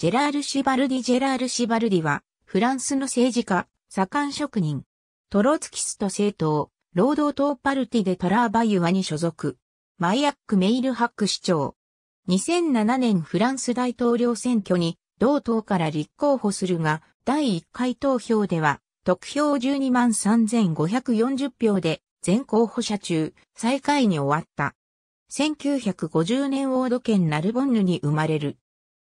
ジェラール・シバルディ・ジェラール・シバルディは、フランスの政治家、左官職人。トロツキスト政党、労働党パルティでトラーバユアに所属。マイアック・メイルハック市長。2007年フランス大統領選挙に、同党から立候補するが、第1回投票では、得票12万3540票で、全候補者中、最下位に終わった。1950年オード県ナルボンヌに生まれる。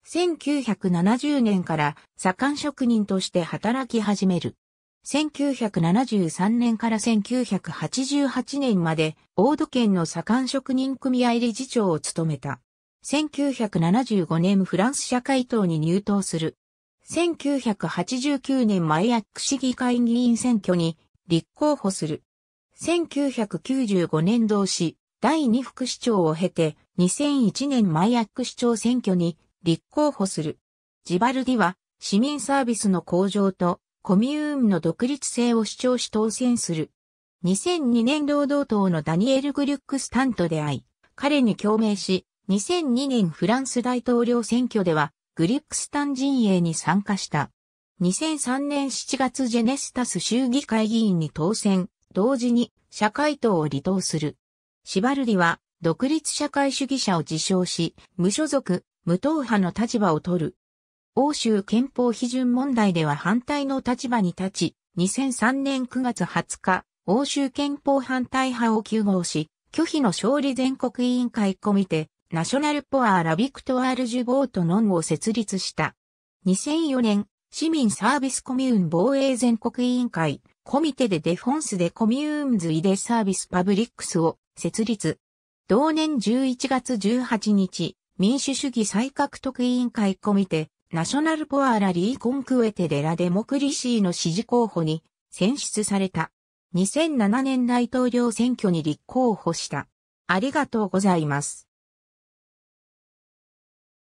1970年から左官職人として働き始める。1973年から1988年まで、大戸県の左官職人組合理事長を務めた。1975年フランス社会党に入党する。1989年マイアック市議会議員選挙に立候補する。1995年同市第2副市長を経て2001年マイアック市長選挙に立候補する。ジバルディは市民サービスの向上とコミューンの独立性を主張し当選する。2002年労働党のダニエル・グリュックスタンと出会い、彼に共鳴し、2002年フランス大統領選挙ではグリュックスタン陣営に参加した。2003年7月ジェネスタス州議会議員に当選、同時に社会党を離党する。シバルディは独立社会主義者を自称し、無所属、無党派の立場を取る。欧州憲法批准問題では反対の立場に立ち、2003年9月20日、欧州憲法反対派を求合し、拒否の勝利全国委員会コミテ、ナショナルポアーラビクトアール・ジュボート・ノンを設立した。2004年、市民サービスコミューン防衛全国委員会、コミテでデフォンスでコミューンズイデサービスパブリックスを設立。同年11月18日、民主主義再獲得委員会コミテ、ナショナルポアラリーコンクエテデラデモクリシーの支持候補に選出された。2007年大統領選挙に立候補した。ありがとうございます。